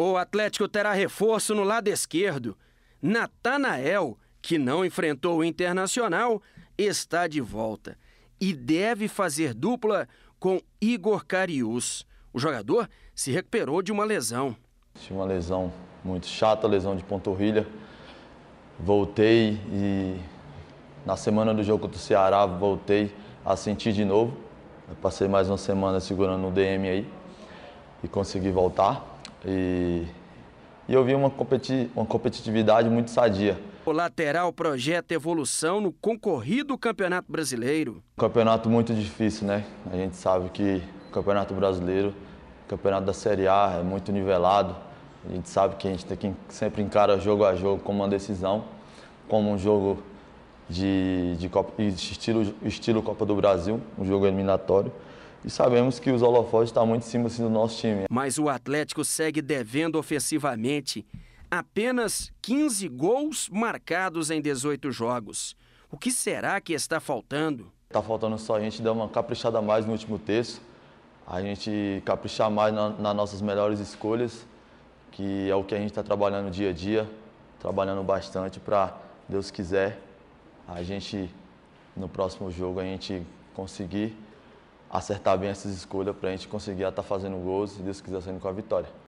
O Atlético terá reforço no lado esquerdo. Natanael, que não enfrentou o Internacional, está de volta e deve fazer dupla com Igor Carius. O jogador se recuperou de uma lesão. Tinha uma lesão muito chata, lesão de panturrilha. Voltei e na semana do jogo contra o Ceará voltei a sentir de novo. Eu passei mais uma semana segurando o DM aí e consegui voltar. E, e eu vi uma, competi, uma competitividade muito sadia. O lateral projeta evolução no concorrido Campeonato Brasileiro. campeonato muito difícil, né? A gente sabe que o Campeonato Brasileiro, o Campeonato da Série A é muito nivelado. A gente sabe que a gente tem que sempre encara jogo a jogo como uma decisão, como um jogo de, de Copa, estilo, estilo Copa do Brasil, um jogo eliminatório e sabemos que os holofotes estão tá muito em cima assim, do nosso time. Mas o Atlético segue devendo ofensivamente. Apenas 15 gols marcados em 18 jogos. O que será que está faltando? Está faltando só a gente dar uma caprichada mais no último terço, a gente caprichar mais na, nas nossas melhores escolhas, que é o que a gente está trabalhando dia a dia, trabalhando bastante para, Deus quiser, a gente no próximo jogo a gente conseguir acertar bem essas escolhas para a gente conseguir estar tá fazendo gols e, se Deus quiser, saindo com a vitória.